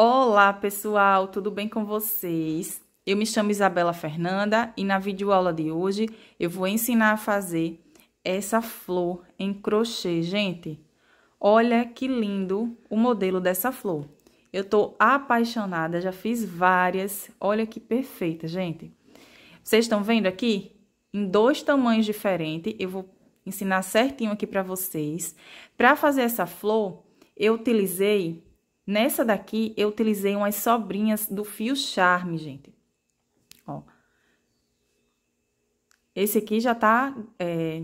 Olá, pessoal, tudo bem com vocês? Eu me chamo Isabela Fernanda e na videoaula de hoje eu vou ensinar a fazer essa flor em crochê, gente. Olha que lindo o modelo dessa flor. Eu tô apaixonada, já fiz várias. Olha que perfeita, gente. Vocês estão vendo aqui? Em dois tamanhos diferentes, eu vou ensinar certinho aqui para vocês. Para fazer essa flor, eu utilizei Nessa daqui, eu utilizei umas sobrinhas do fio charme, gente. Ó. Esse aqui já tá... É...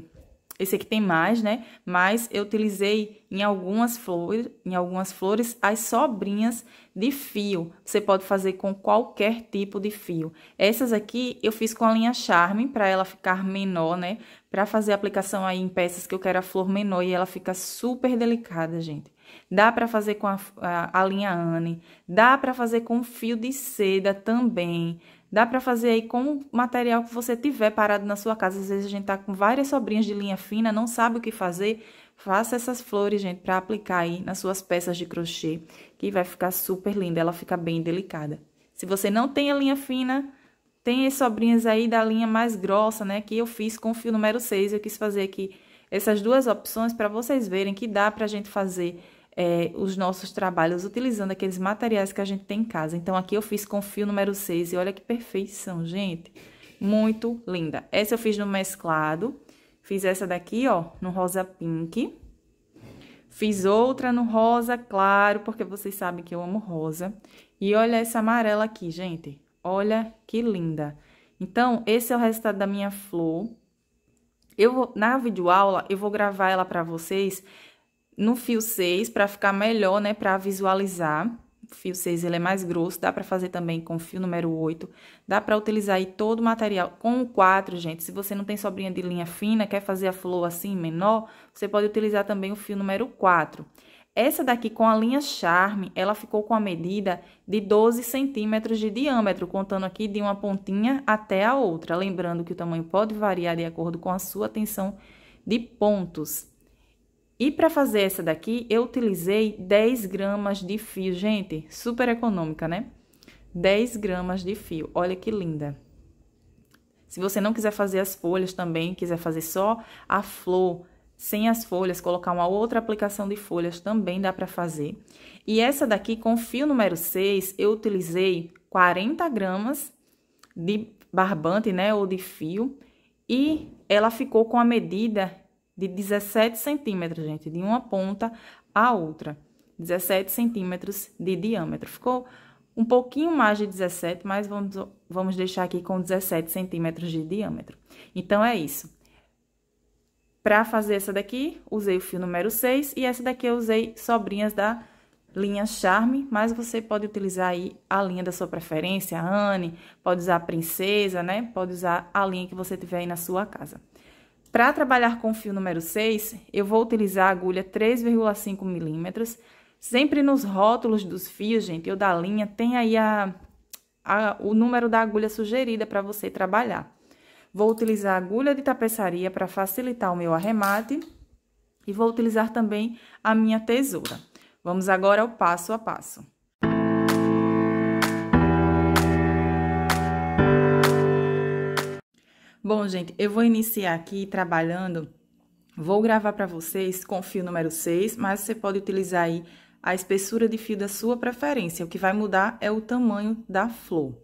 Esse aqui tem mais, né? Mas eu utilizei em algumas flores, em algumas flores as sobrinhas de fio. Você pode fazer com qualquer tipo de fio. Essas aqui eu fiz com a linha Charme para ela ficar menor, né? Para fazer aplicação aí em peças que eu quero a flor menor e ela fica super delicada, gente dá para fazer com a, a, a, linha Anne, dá para fazer com fio de seda também, dá para fazer aí com o material que você tiver parado na sua casa. Às vezes a gente tá com várias sobrinhas de linha fina, não sabe o que fazer, faça essas flores, gente, para aplicar aí nas suas peças de crochê, que vai ficar super linda, ela fica bem delicada. Se você não tem a linha fina, tem as sobrinhas aí da linha mais grossa, né? Que eu fiz com o fio número 6. Eu quis fazer aqui essas duas opções para vocês verem que dá pra gente fazer é, os nossos trabalhos utilizando aqueles materiais que a gente tem em casa. Então, aqui eu fiz com fio número 6 e olha que perfeição, gente. Muito linda. Essa eu fiz no mesclado. Fiz essa daqui, ó, no rosa pink. Fiz outra no rosa claro, porque vocês sabem que eu amo rosa. E olha essa amarela aqui, gente. Olha que linda. Então, esse é o resultado da minha flor. Eu na videoaula, eu vou gravar ela para vocês no fio 6 para ficar melhor, né, para visualizar. O fio 6 ele é mais grosso, dá para fazer também com fio número 8. Dá para utilizar aí todo o material com o 4, gente. Se você não tem sobrinha de linha fina, quer fazer a flor assim menor, você pode utilizar também o fio número 4. Essa daqui com a linha charme, ela ficou com a medida de 12 centímetros de diâmetro, contando aqui de uma pontinha até a outra. Lembrando que o tamanho pode variar de acordo com a sua tensão de pontos. E para fazer essa daqui, eu utilizei 10 gramas de fio, gente, super econômica, né? 10 gramas de fio, olha que linda. Se você não quiser fazer as folhas também, quiser fazer só a flor sem as folhas, colocar uma outra aplicação de folhas, também dá para fazer. E essa daqui, com fio número 6, eu utilizei 40 gramas de barbante, né, ou de fio, e ela ficou com a medida de 17 centímetros, gente, de uma ponta à outra. 17 centímetros de diâmetro. Ficou um pouquinho mais de 17, mas vamos, vamos deixar aqui com 17 centímetros de diâmetro. Então, é isso. Para fazer essa daqui, usei o fio número 6 e essa daqui eu usei sobrinhas da linha Charme, mas você pode utilizar aí a linha da sua preferência, Anne, pode usar a Princesa, né? Pode usar a linha que você tiver aí na sua casa. Para trabalhar com o fio número 6, eu vou utilizar a agulha 3,5 milímetros. Sempre nos rótulos dos fios, gente, ou da linha, tem aí a, a, o número da agulha sugerida para você trabalhar. Vou utilizar a agulha de tapeçaria para facilitar o meu arremate e vou utilizar também a minha tesoura. Vamos agora ao passo a passo. Bom, gente, eu vou iniciar aqui trabalhando, vou gravar para vocês com fio número 6, mas você pode utilizar aí a espessura de fio da sua preferência. O que vai mudar é o tamanho da flor.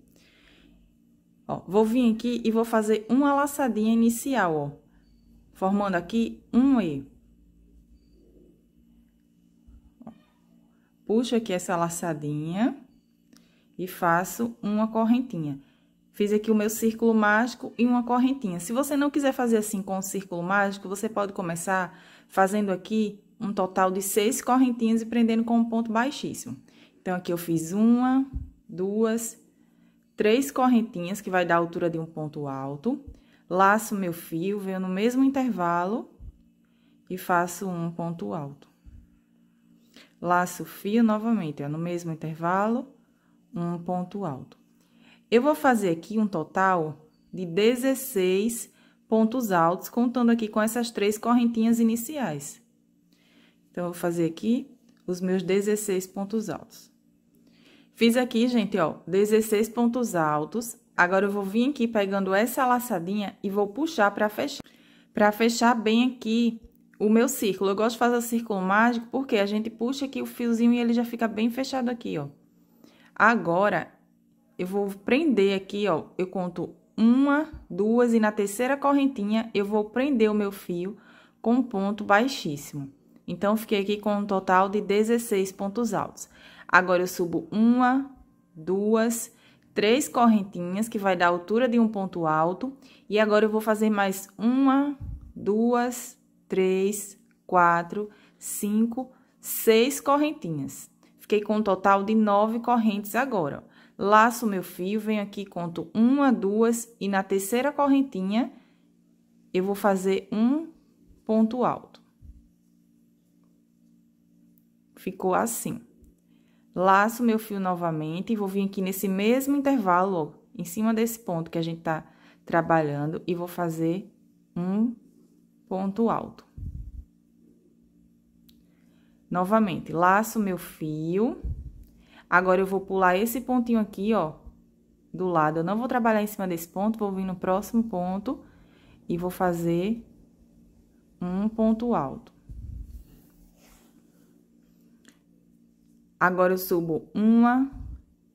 Ó, vou vir aqui e vou fazer uma laçadinha inicial, ó, formando aqui um E. Puxo aqui essa laçadinha e faço uma correntinha. Fiz aqui o meu círculo mágico e uma correntinha. Se você não quiser fazer assim com o círculo mágico, você pode começar fazendo aqui um total de seis correntinhas e prendendo com um ponto baixíssimo. Então, aqui eu fiz uma, duas, três correntinhas, que vai dar a altura de um ponto alto. Laço meu fio, venho no mesmo intervalo e faço um ponto alto. Laço o fio novamente, ó, no mesmo intervalo, um ponto alto. Eu vou fazer aqui um total de 16 pontos altos, contando aqui com essas três correntinhas iniciais. Então, eu vou fazer aqui os meus 16 pontos altos. Fiz aqui, gente, ó, 16 pontos altos. Agora, eu vou vir aqui pegando essa laçadinha e vou puxar pra fechar. Pra fechar bem aqui o meu círculo. Eu gosto de fazer o círculo mágico porque a gente puxa aqui o fiozinho e ele já fica bem fechado aqui, ó. Agora, eu vou prender aqui, ó, eu conto uma, duas e na terceira correntinha eu vou prender o meu fio com ponto baixíssimo. Então, fiquei aqui com um total de 16 pontos altos. Agora, eu subo uma, duas, três correntinhas, que vai dar a altura de um ponto alto. E agora, eu vou fazer mais uma, duas, três, quatro, cinco, seis correntinhas. Fiquei com um total de nove correntes agora laço meu fio, venho aqui, conto uma, duas, e na terceira correntinha, eu vou fazer um ponto alto. Ficou assim. Laço meu fio novamente, e vou vir aqui nesse mesmo intervalo, ó, em cima desse ponto que a gente tá trabalhando, e vou fazer um ponto alto. Novamente, laço meu fio Agora, eu vou pular esse pontinho aqui, ó, do lado. Eu não vou trabalhar em cima desse ponto, vou vir no próximo ponto e vou fazer um ponto alto. Agora, eu subo uma,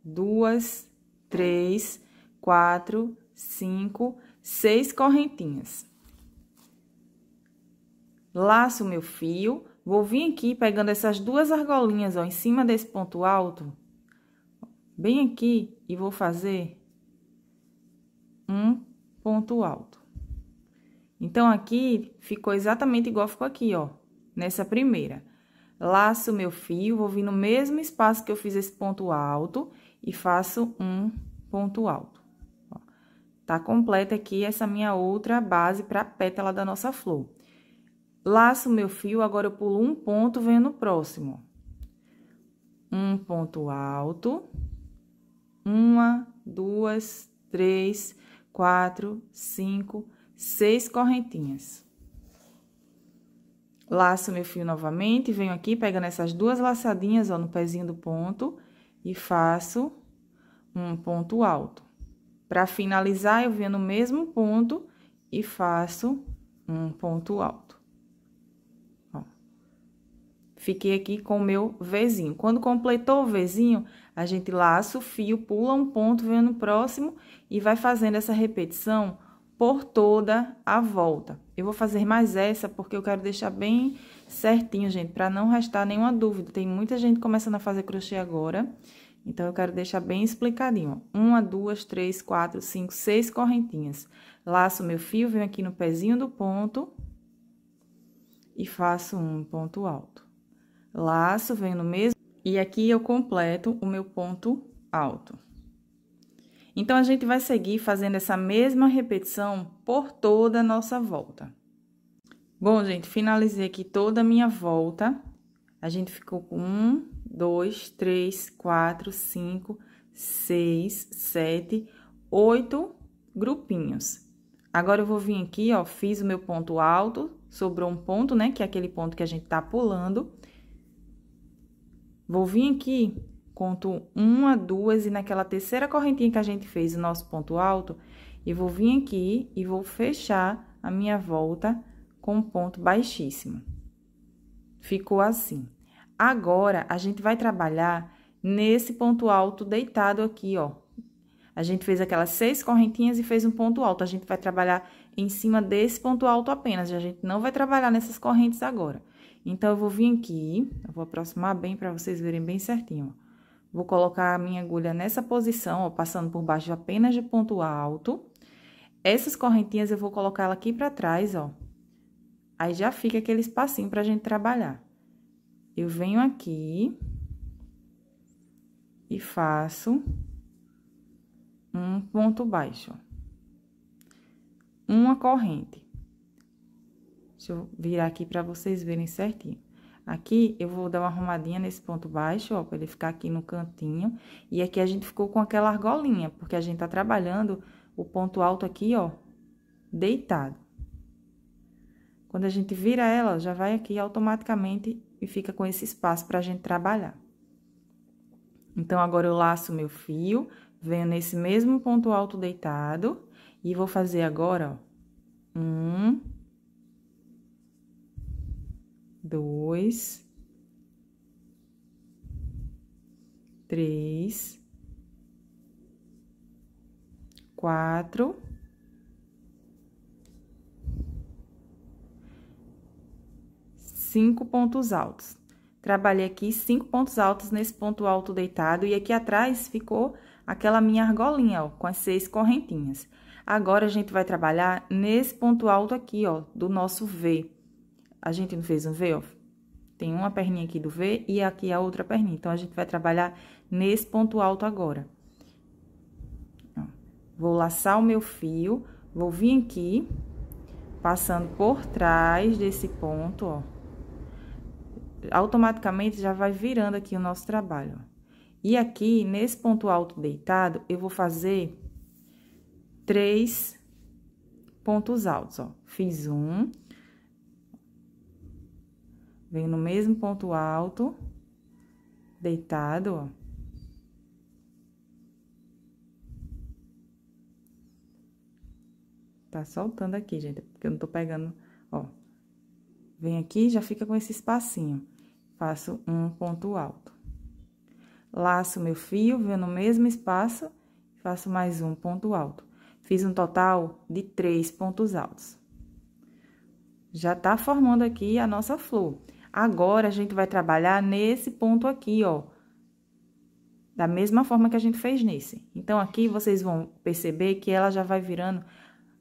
duas, três, quatro, cinco, seis correntinhas. Laço meu fio, vou vir aqui pegando essas duas argolinhas, ó, em cima desse ponto alto, bem aqui e vou fazer um ponto alto. Então, aqui ficou exatamente igual ficou aqui, ó, nessa primeira. Laço meu fio, vou vir no mesmo espaço que eu fiz esse ponto alto e faço um ponto alto. Ó. Tá completa aqui essa minha outra base para a pétala da nossa flor. Laço meu fio, agora eu pulo um ponto, venho no próximo. Um ponto alto uma, duas, três, quatro, cinco, seis correntinhas. Laço meu fio novamente, venho aqui pegando essas duas laçadinhas, ó, no pezinho do ponto e faço um ponto alto. Para finalizar, eu venho no mesmo ponto e faço um ponto alto. Fiquei aqui com o meu Vzinho. Quando completou o Vzinho, a gente laça o fio, pula um ponto, vem no próximo e vai fazendo essa repetição por toda a volta. Eu vou fazer mais essa porque eu quero deixar bem certinho, gente, para não restar nenhuma dúvida. Tem muita gente começando a fazer crochê agora, então eu quero deixar bem explicadinho. Uma, duas, três, quatro, cinco, seis correntinhas. Laço meu fio, venho aqui no pezinho do ponto e faço um ponto alto laço, venho no mesmo, e aqui eu completo o meu ponto alto. Então, a gente vai seguir fazendo essa mesma repetição por toda a nossa volta. Bom, gente, finalizei aqui toda a minha volta. A gente ficou com um, dois, três, quatro, cinco, seis, sete, oito grupinhos. Agora, eu vou vir aqui, ó, fiz o meu ponto alto, sobrou um ponto, né, que é aquele ponto que a gente tá pulando. Vou vir aqui, conto uma, duas, e naquela terceira correntinha que a gente fez o nosso ponto alto, e vou vir aqui e vou fechar a minha volta com um ponto baixíssimo. Ficou assim. Agora, a gente vai trabalhar nesse ponto alto deitado aqui, ó. A gente fez aquelas seis correntinhas e fez um ponto alto. A gente vai trabalhar em cima desse ponto alto apenas. A gente não vai trabalhar nessas correntes agora. Então, eu vou vir aqui, eu vou aproximar bem para vocês verem bem certinho. Vou colocar a minha agulha nessa posição, ó, passando por baixo apenas de ponto alto. Essas correntinhas eu vou colocar ela aqui para trás, ó. Aí, já fica aquele espacinho pra gente trabalhar. Eu venho aqui e faço um ponto baixo. Uma corrente. Deixa eu virar aqui pra vocês verem certinho. Aqui, eu vou dar uma arrumadinha nesse ponto baixo, ó, pra ele ficar aqui no cantinho. E aqui a gente ficou com aquela argolinha, porque a gente tá trabalhando o ponto alto aqui, ó, deitado. Quando a gente vira ela, já vai aqui automaticamente e fica com esse espaço pra gente trabalhar. Então, agora eu laço meu fio, venho nesse mesmo ponto alto deitado, e vou fazer agora, ó, um, dois, três, quatro, cinco pontos altos. Trabalhei aqui cinco pontos altos nesse ponto alto deitado, e aqui atrás ficou aquela minha argolinha, ó, com as seis correntinhas. Agora, a gente vai trabalhar nesse ponto alto aqui, ó, do nosso V a gente não fez um V, ó. Tem uma perninha aqui do V e aqui a outra perninha. Então, a gente vai trabalhar nesse ponto alto agora. Ó. Vou laçar o meu fio, vou vir aqui, passando por trás desse ponto, ó. Automaticamente, já vai virando aqui o nosso trabalho, ó. E aqui, nesse ponto alto deitado, eu vou fazer três pontos altos, ó. Fiz um Venho no mesmo ponto alto, deitado, ó. Tá soltando aqui, gente, porque eu não tô pegando, ó. Vem aqui, já fica com esse espacinho. Faço um ponto alto. Laço meu fio, venho no mesmo espaço, faço mais um ponto alto. Fiz um total de três pontos altos. Já tá formando aqui a nossa flor. Agora a gente vai trabalhar nesse ponto aqui, ó. Da mesma forma que a gente fez nesse. Então, aqui vocês vão perceber que ela já vai virando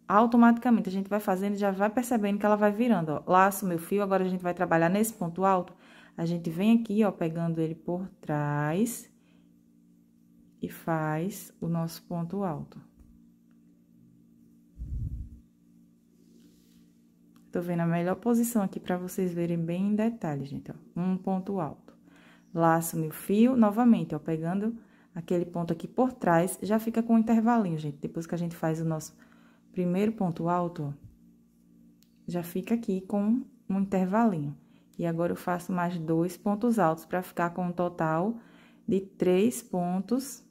automaticamente. A gente vai fazendo e já vai percebendo que ela vai virando, ó. Laço meu fio, agora a gente vai trabalhar nesse ponto alto. A gente vem aqui, ó, pegando ele por trás e faz o nosso ponto alto. Tô vendo a melhor posição aqui para vocês verem bem em detalhe, gente, ó. Um ponto alto. Laço meu fio, novamente, ó, pegando aquele ponto aqui por trás, já fica com um intervalinho, gente. Depois que a gente faz o nosso primeiro ponto alto, ó, já fica aqui com um intervalinho. E agora, eu faço mais dois pontos altos para ficar com um total de três pontos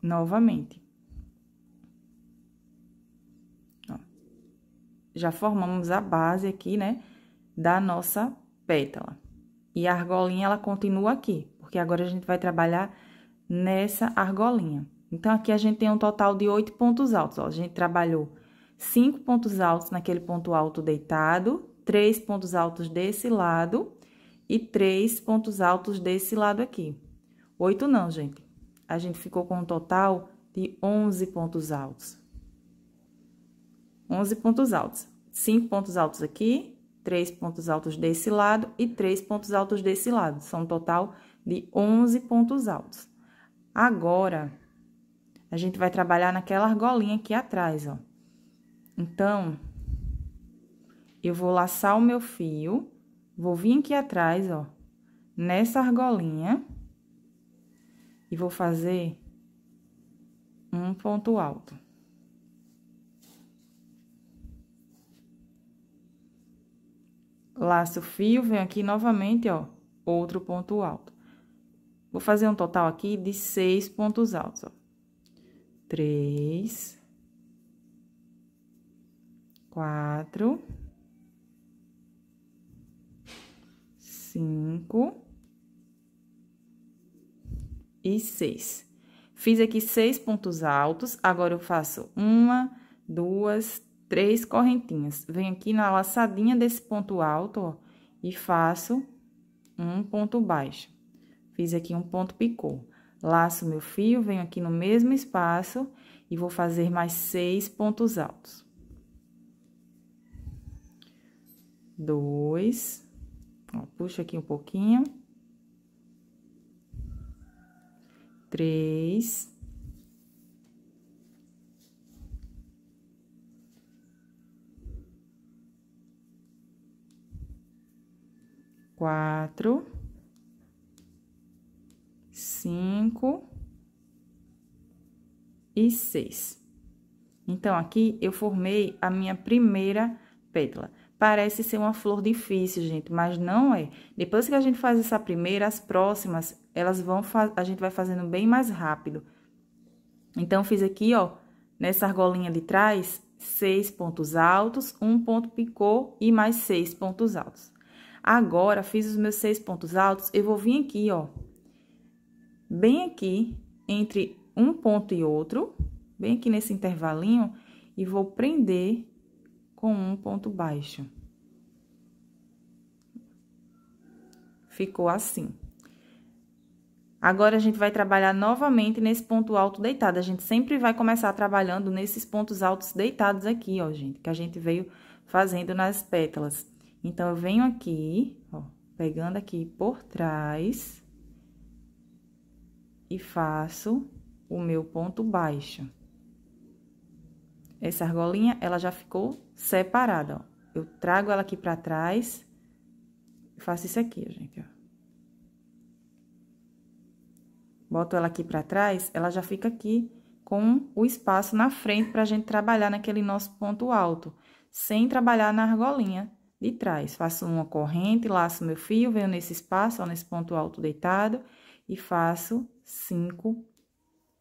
novamente. já formamos a base aqui, né, da nossa pétala. E a argolinha, ela continua aqui, porque agora a gente vai trabalhar nessa argolinha. Então, aqui a gente tem um total de oito pontos altos, ó. A gente trabalhou cinco pontos altos naquele ponto alto deitado, três pontos altos desse lado e três pontos altos desse lado aqui. Oito não, gente. A gente ficou com um total de onze pontos altos. 11 pontos altos. 5 pontos altos aqui, 3 pontos altos desse lado e 3 pontos altos desse lado. São um total de 11 pontos altos. Agora, a gente vai trabalhar naquela argolinha aqui atrás, ó. Então, eu vou laçar o meu fio, vou vir aqui atrás, ó, nessa argolinha e vou fazer um ponto alto. laço o fio, venho aqui novamente, ó, outro ponto alto. Vou fazer um total aqui de seis pontos altos, ó. Três. Quatro. Cinco. E seis. Fiz aqui seis pontos altos, agora eu faço uma, duas, três correntinhas. Venho aqui na laçadinha desse ponto alto, ó, e faço um ponto baixo. Fiz aqui um ponto picô. Laço meu fio, venho aqui no mesmo espaço e vou fazer mais seis pontos altos. Dois. Ó, puxo aqui um pouquinho. Três. quatro, cinco e seis. Então, aqui eu formei a minha primeira pétala. Parece ser uma flor difícil, gente, mas não é. Depois que a gente faz essa primeira, as próximas, elas vão a gente vai fazendo bem mais rápido. Então, fiz aqui, ó, nessa argolinha de trás, seis pontos altos, um ponto picô e mais seis pontos altos. Agora, fiz os meus seis pontos altos, eu vou vir aqui, ó, bem aqui, entre um ponto e outro, bem aqui nesse intervalinho, e vou prender com um ponto baixo. Ficou assim. Agora, a gente vai trabalhar novamente nesse ponto alto deitado. A gente sempre vai começar trabalhando nesses pontos altos deitados aqui, ó, gente, que a gente veio fazendo nas pétalas. Então, eu venho aqui, ó, pegando aqui por trás e faço o meu ponto baixo. Essa argolinha, ela já ficou separada, ó. Eu trago ela aqui pra trás, faço isso aqui, gente, ó. Boto ela aqui pra trás, ela já fica aqui com o espaço na frente pra gente trabalhar naquele nosso ponto alto, sem trabalhar na argolinha, de trás. Faço uma corrente, laço meu fio, venho nesse espaço, ó, nesse ponto alto deitado, e faço cinco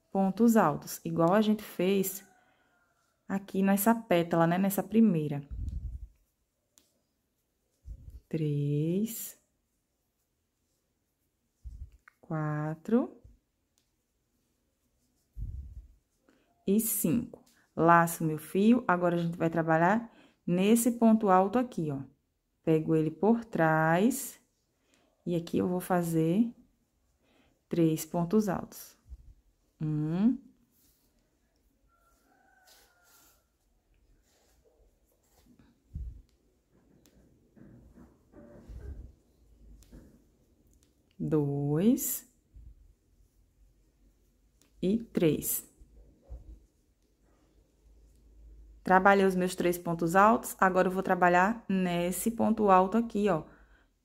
pontos altos, igual a gente fez aqui nessa pétala, né? Nessa primeira. Três. Quatro. E cinco. Laço meu fio, agora a gente vai trabalhar nesse ponto alto aqui, ó pego ele por trás, e aqui eu vou fazer três pontos altos. Um. Dois. E três. Trabalhei os meus três pontos altos, agora eu vou trabalhar nesse ponto alto aqui, ó,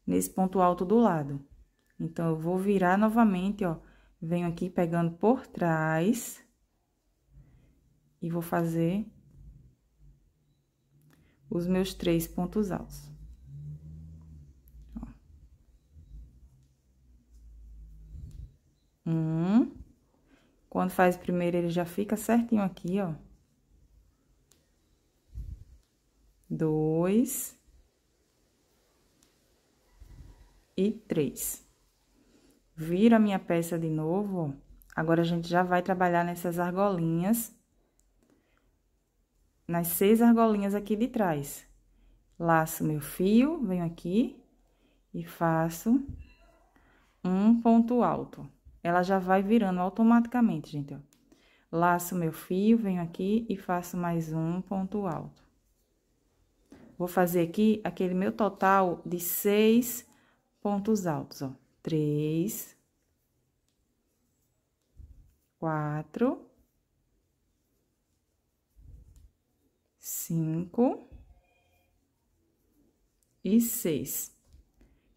nesse ponto alto do lado. Então, eu vou virar novamente, ó, venho aqui pegando por trás e vou fazer os meus três pontos altos. Ó. Um. Quando faz primeiro, ele já fica certinho aqui, ó. dois e três. Viro a minha peça de novo, Agora, a gente já vai trabalhar nessas argolinhas, nas seis argolinhas aqui de trás. Laço meu fio, venho aqui e faço um ponto alto. Ela já vai virando automaticamente, gente, ó. Laço meu fio, venho aqui e faço mais um ponto alto. Vou fazer aqui aquele meu total de seis pontos altos, ó. Três. Quatro. Cinco. E seis.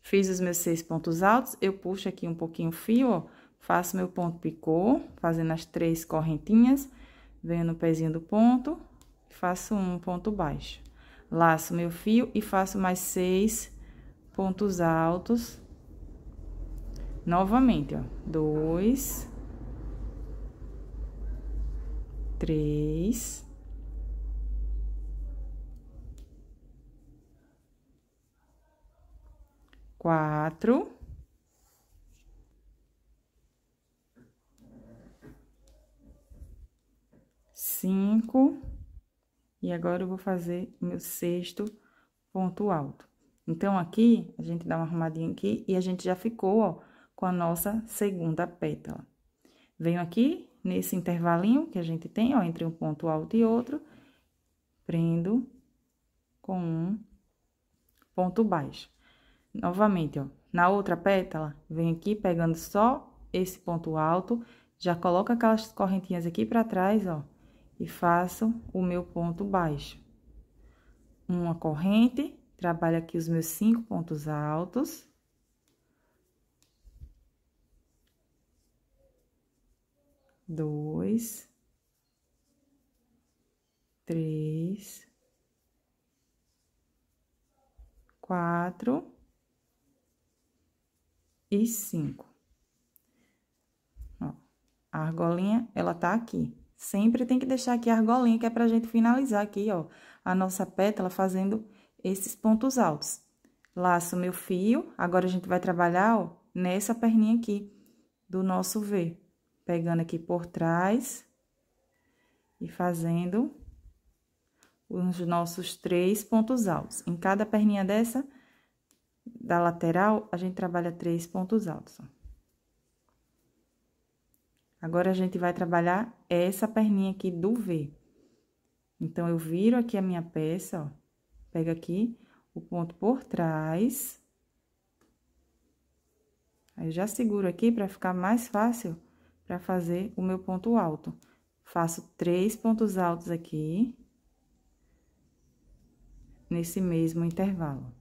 Fiz os meus seis pontos altos, eu puxo aqui um pouquinho o fio, ó. Faço meu ponto picô, fazendo as três correntinhas, venho no pezinho do ponto, faço um ponto baixo. Laço meu fio e faço mais seis pontos altos. Novamente, ó. Dois. Três. Quatro. Cinco. E agora eu vou fazer o meu sexto ponto alto. Então, aqui, a gente dá uma arrumadinha aqui e a gente já ficou, ó, com a nossa segunda pétala. Venho aqui nesse intervalinho que a gente tem, ó, entre um ponto alto e outro, prendo com um ponto baixo. Novamente, ó, na outra pétala, venho aqui pegando só esse ponto alto, já coloca aquelas correntinhas aqui para trás, ó, e faço o meu ponto baixo. Uma corrente, trabalho aqui os meus cinco pontos altos. Dois. Três. Quatro. E cinco. Ó, a argolinha, ela tá aqui. Sempre tem que deixar aqui a argolinha, que é pra gente finalizar aqui, ó, a nossa pétala fazendo esses pontos altos. Laço meu fio, agora a gente vai trabalhar, ó, nessa perninha aqui do nosso V. Pegando aqui por trás e fazendo os nossos três pontos altos. Em cada perninha dessa, da lateral, a gente trabalha três pontos altos, ó. Agora, a gente vai trabalhar essa perninha aqui do V. Então, eu viro aqui a minha peça, ó. Pega aqui o ponto por trás. Aí, eu já seguro aqui para ficar mais fácil para fazer o meu ponto alto. Faço três pontos altos aqui. Nesse mesmo intervalo.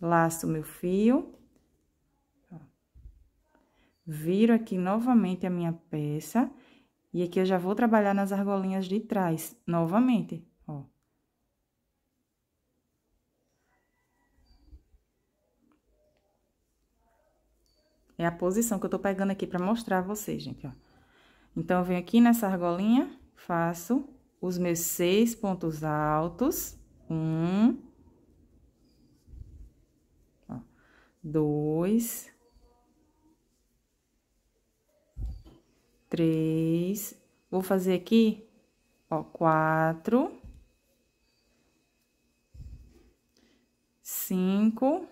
Laço meu fio viro aqui novamente a minha peça, e aqui eu já vou trabalhar nas argolinhas de trás, novamente, ó. É a posição que eu tô pegando aqui pra mostrar a vocês, gente, ó. Então, eu venho aqui nessa argolinha, faço os meus seis pontos altos. Um. Ó, dois. três, vou fazer aqui, ó, quatro, cinco,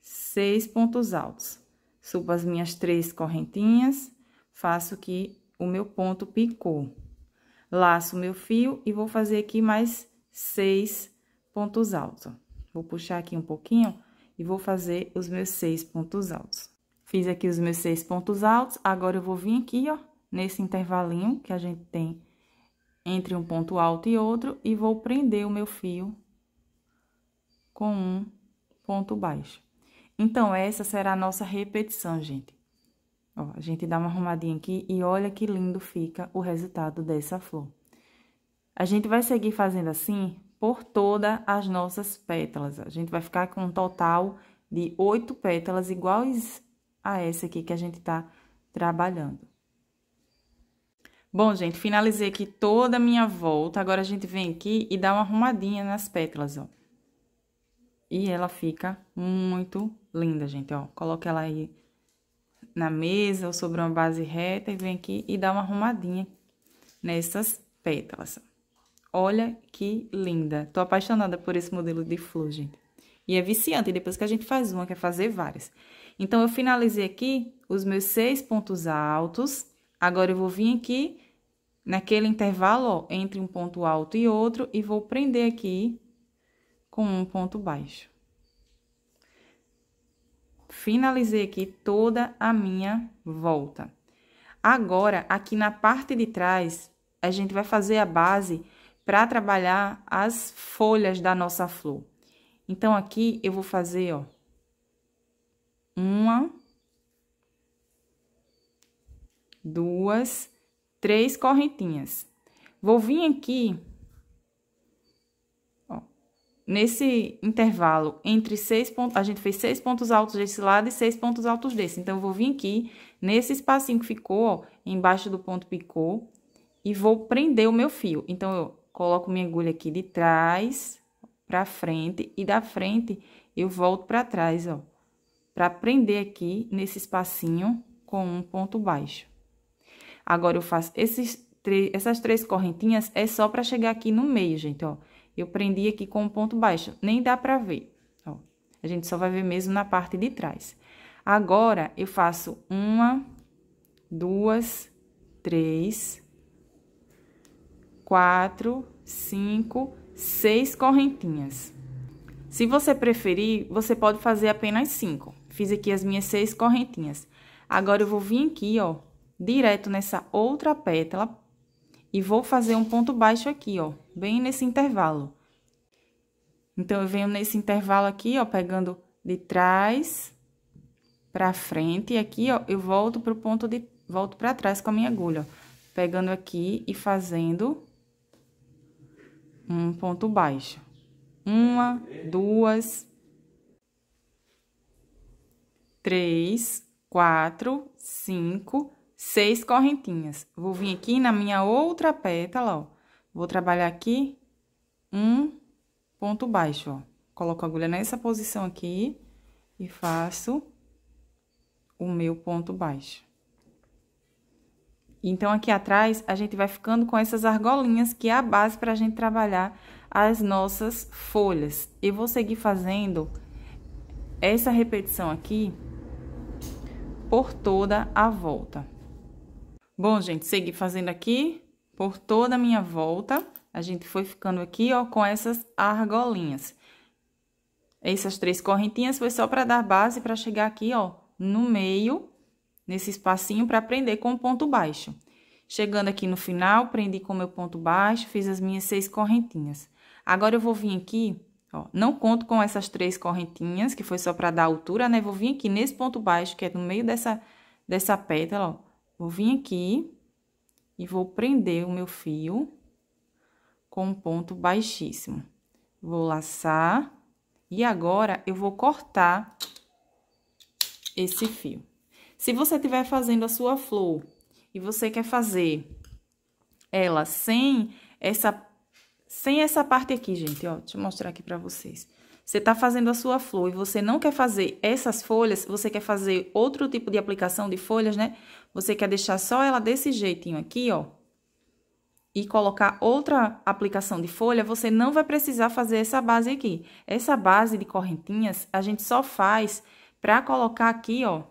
seis pontos altos. Subo as minhas três correntinhas, faço que o meu ponto picou. Laço o meu fio e vou fazer aqui mais seis pontos altos. Vou puxar aqui um pouquinho e vou fazer os meus seis pontos altos. Fiz aqui os meus seis pontos altos, agora eu vou vir aqui, ó, nesse intervalinho que a gente tem entre um ponto alto e outro, e vou prender o meu fio com um ponto baixo. Então, essa será a nossa repetição, gente. Ó, a gente dá uma arrumadinha aqui e olha que lindo fica o resultado dessa flor. A gente vai seguir fazendo assim por todas as nossas pétalas. A gente vai ficar com um total de oito pétalas iguais a essa aqui que a gente está trabalhando. Bom, gente, finalizei aqui toda a minha volta. Agora, a gente vem aqui e dá uma arrumadinha nas pétalas, ó. E ela fica muito linda, gente, ó. Coloca ela aí na mesa ou sobre uma base reta e vem aqui e dá uma arrumadinha nessas pétalas. Olha que linda. Tô apaixonada por esse modelo de flor, gente. E é viciante, depois que a gente faz uma, quer fazer várias. Então, eu finalizei aqui os meus seis pontos altos. Agora, eu vou vir aqui naquele intervalo, ó, entre um ponto alto e outro, e vou prender aqui com um ponto baixo. Finalizei aqui toda a minha volta. Agora, aqui na parte de trás, a gente vai fazer a base para trabalhar as folhas da nossa flor. Então, aqui eu vou fazer, ó, uma, duas, três correntinhas. Vou vir aqui, ó, nesse intervalo entre seis pontos, a gente fez seis pontos altos desse lado e seis pontos altos desse. Então, eu vou vir aqui nesse espacinho que ficou, ó, embaixo do ponto picô, e vou prender o meu fio. Então, eu coloco minha agulha aqui de trás para frente e da frente eu volto para trás, ó para prender aqui nesse espacinho com um ponto baixo. Agora, eu faço esses essas três correntinhas é só para chegar aqui no meio, gente, ó. Eu prendi aqui com um ponto baixo, nem dá para ver, ó. A gente só vai ver mesmo na parte de trás. Agora, eu faço uma, duas, três, quatro, cinco, seis correntinhas. Se você preferir, você pode fazer apenas cinco. Fiz aqui as minhas seis correntinhas. Agora, eu vou vir aqui, ó, direto nessa outra pétala e vou fazer um ponto baixo aqui, ó, bem nesse intervalo. Então, eu venho nesse intervalo aqui, ó, pegando de trás pra frente e aqui, ó, eu volto pro ponto de... volto pra trás com a minha agulha, ó. Pegando aqui e fazendo um ponto baixo. Uma, duas, três, quatro, cinco, seis correntinhas. Vou vir aqui na minha outra pétala, ó. Vou trabalhar aqui um ponto baixo, ó. Coloco a agulha nessa posição aqui e faço o meu ponto baixo. Então, aqui atrás, a gente vai ficando com essas argolinhas, que é a base para a gente trabalhar as nossas folhas. E vou seguir fazendo essa repetição aqui por toda a volta. Bom, gente, segui fazendo aqui por toda a minha volta. A gente foi ficando aqui, ó, com essas argolinhas. Essas três correntinhas foi só para dar base para chegar aqui, ó, no meio, nesse espacinho para prender com ponto baixo. Chegando aqui no final, prendi com meu ponto baixo, fiz as minhas seis correntinhas. Agora, eu vou vir aqui Ó, não conto com essas três correntinhas, que foi só para dar altura, né? Vou vir aqui nesse ponto baixo, que é no meio dessa, dessa pétala, ó. Vou vir aqui e vou prender o meu fio com um ponto baixíssimo. Vou laçar e agora eu vou cortar esse fio. Se você estiver fazendo a sua flor e você quer fazer ela sem essa sem essa parte aqui, gente, ó, deixa eu mostrar aqui pra vocês. Você tá fazendo a sua flor e você não quer fazer essas folhas, você quer fazer outro tipo de aplicação de folhas, né? Você quer deixar só ela desse jeitinho aqui, ó. E colocar outra aplicação de folha, você não vai precisar fazer essa base aqui. Essa base de correntinhas, a gente só faz pra colocar aqui, ó,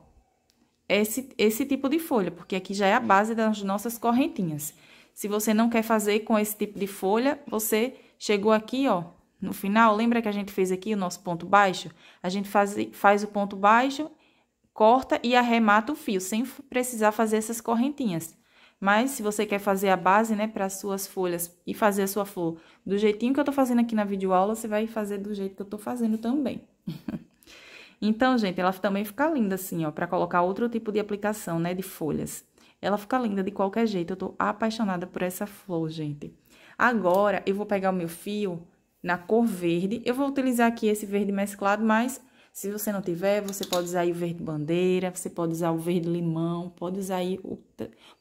esse, esse tipo de folha, porque aqui já é a base das nossas correntinhas. Se você não quer fazer com esse tipo de folha, você chegou aqui, ó, no final, lembra que a gente fez aqui o nosso ponto baixo? A gente faz, faz o ponto baixo, corta e arremata o fio, sem precisar fazer essas correntinhas. Mas, se você quer fazer a base, né, para as suas folhas e fazer a sua flor do jeitinho que eu tô fazendo aqui na videoaula, você vai fazer do jeito que eu tô fazendo também. então, gente, ela também fica linda assim, ó, para colocar outro tipo de aplicação, né, de folhas. Ela fica linda de qualquer jeito. Eu tô apaixonada por essa flor, gente. Agora, eu vou pegar o meu fio na cor verde. Eu vou utilizar aqui esse verde mesclado, mas se você não tiver, você pode usar o verde bandeira, você pode usar o verde limão, pode usar o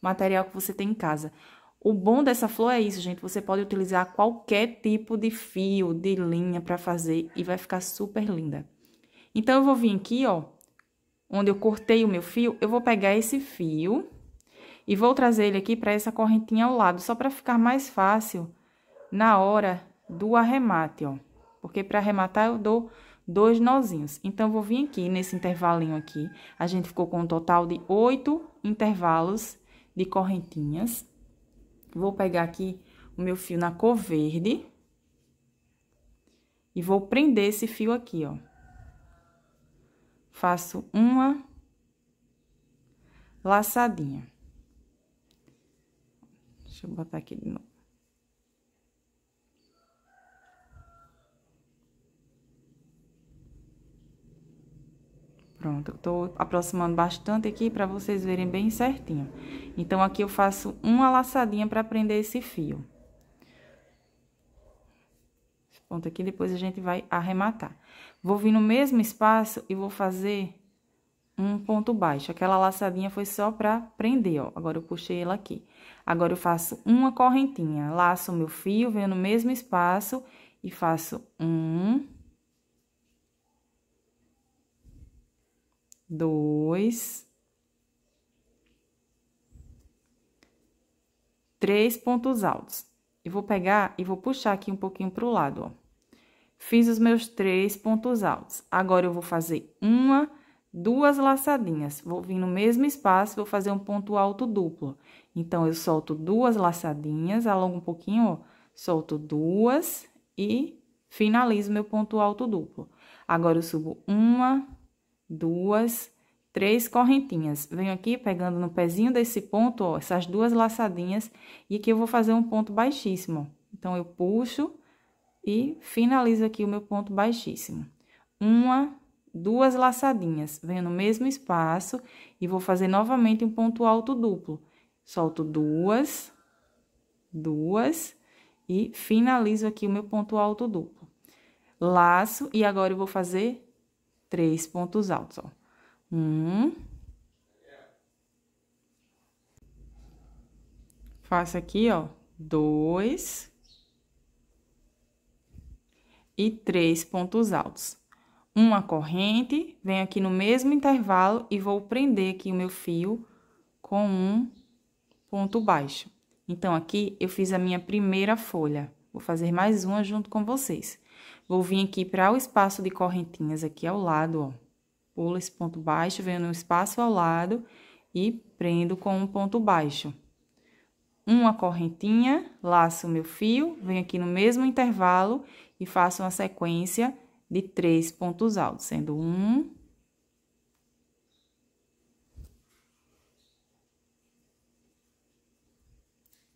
material que você tem em casa. O bom dessa flor é isso, gente. Você pode utilizar qualquer tipo de fio, de linha para fazer e vai ficar super linda. Então, eu vou vir aqui, ó, onde eu cortei o meu fio, eu vou pegar esse fio e vou trazer ele aqui para essa correntinha ao lado, só para ficar mais fácil na hora do arremate, ó. Porque para arrematar eu dou dois nozinhos. Então, vou vir aqui nesse intervalinho aqui. A gente ficou com um total de oito intervalos de correntinhas. Vou pegar aqui o meu fio na cor verde. E vou prender esse fio aqui, ó. Faço uma laçadinha. Deixa eu botar aqui de novo. Pronto, eu tô aproximando bastante aqui para vocês verem bem certinho. Então, aqui eu faço uma laçadinha para prender esse fio. Esse ponto aqui, depois a gente vai arrematar. Vou vir no mesmo espaço e vou fazer um ponto baixo. Aquela laçadinha foi só para prender, ó. Agora, eu puxei ela aqui. Agora, eu faço uma correntinha, laço o meu fio, venho no mesmo espaço e faço um... Dois... Três pontos altos. E vou pegar e vou puxar aqui um pouquinho pro lado, ó. Fiz os meus três pontos altos. Agora, eu vou fazer uma duas laçadinhas. Vou vir no mesmo espaço, vou fazer um ponto alto duplo. Então, eu solto duas laçadinhas, alongo um pouquinho, ó, solto duas e finalizo meu ponto alto duplo. Agora, eu subo uma, duas, três correntinhas. Venho aqui pegando no pezinho desse ponto, ó, essas duas laçadinhas, e aqui eu vou fazer um ponto baixíssimo. Então, eu puxo e finalizo aqui o meu ponto baixíssimo. Uma, duas laçadinhas, venho no mesmo espaço e vou fazer novamente um ponto alto duplo solto duas, duas e finalizo aqui o meu ponto alto duplo. Laço e agora eu vou fazer três pontos altos, ó. Um. Faço aqui, ó, dois. E três pontos altos. Uma corrente, venho aqui no mesmo intervalo e vou prender aqui o meu fio com um ponto baixo. Então, aqui eu fiz a minha primeira folha. Vou fazer mais uma junto com vocês. Vou vir aqui para o espaço de correntinhas aqui ao lado, ó. Pulo esse ponto baixo, venho no espaço ao lado e prendo com um ponto baixo. Uma correntinha, laço o meu fio, venho aqui no mesmo intervalo e faço uma sequência de três pontos altos, sendo um,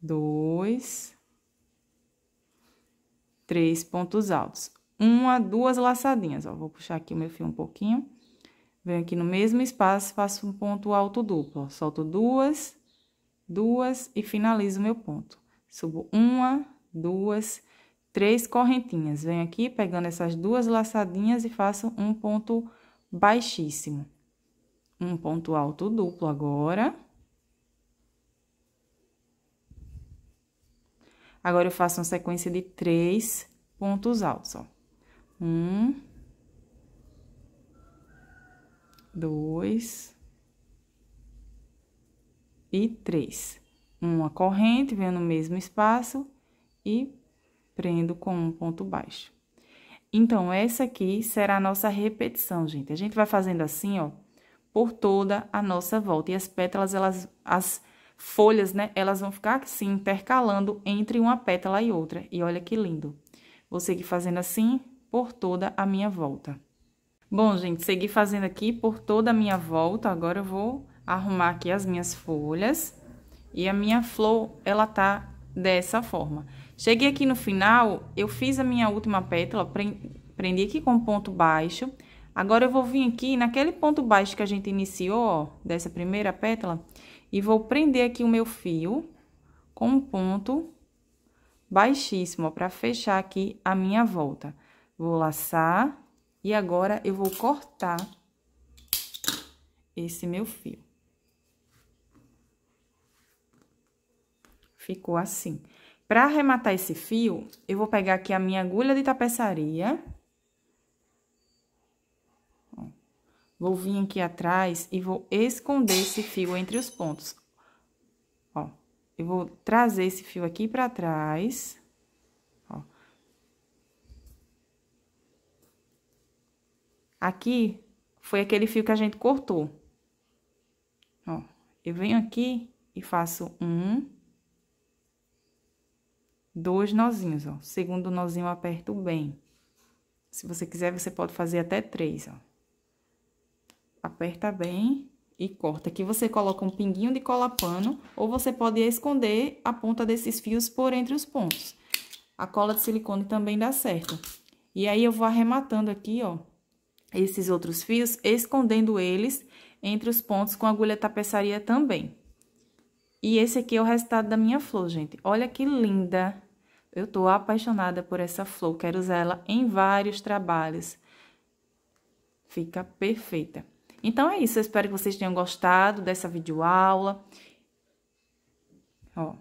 dois, três pontos altos. Uma, duas laçadinhas, ó. Vou puxar aqui o meu fio um pouquinho. Venho aqui no mesmo espaço, faço um ponto alto duplo, ó. Solto duas, duas e finalizo o meu ponto. Subo uma, duas, três correntinhas. Venho aqui pegando essas duas laçadinhas e faço um ponto baixíssimo. Um ponto alto duplo agora. Agora, eu faço uma sequência de três pontos altos, ó. Um. Dois. E três. Uma corrente, vem no mesmo espaço e prendo com um ponto baixo. Então, essa aqui será a nossa repetição, gente. A gente vai fazendo assim, ó, por toda a nossa volta. E as pétalas, elas, as folhas, né? Elas vão ficar assim, intercalando entre uma pétala e outra. E olha que lindo. Vou seguir fazendo assim por toda a minha volta. Bom, gente, segui fazendo aqui por toda a minha volta. Agora eu vou arrumar aqui as minhas folhas. E a minha flor, ela tá dessa forma. Cheguei aqui no final, eu fiz a minha última pétala, prendi aqui com ponto baixo. Agora, eu vou vir aqui naquele ponto baixo que a gente iniciou, ó, dessa primeira pétala, e vou prender aqui o meu fio com um ponto baixíssimo, para fechar aqui a minha volta. Vou laçar e agora eu vou cortar esse meu fio. Ficou assim. Para arrematar esse fio, eu vou pegar aqui a minha agulha de tapeçaria Vou vir aqui atrás e vou esconder esse fio entre os pontos. Ó, eu vou trazer esse fio aqui pra trás. Ó. Aqui foi aquele fio que a gente cortou. Ó, eu venho aqui e faço um, dois nozinhos, ó. Segundo nozinho eu aperto bem. Se você quiser, você pode fazer até três, ó. Aperta bem e corta. Aqui você coloca um pinguinho de cola pano ou você pode esconder a ponta desses fios por entre os pontos. A cola de silicone também dá certo. E aí, eu vou arrematando aqui, ó, esses outros fios, escondendo eles entre os pontos com agulha tapeçaria também. E esse aqui é o resultado da minha flor, gente. Olha que linda! Eu tô apaixonada por essa flor, quero usar ela em vários trabalhos. Fica perfeita. Então é isso, eu espero que vocês tenham gostado dessa videoaula. Ó,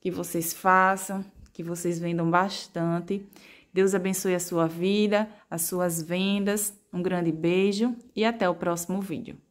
que vocês façam, que vocês vendam bastante. Deus abençoe a sua vida, as suas vendas. Um grande beijo e até o próximo vídeo.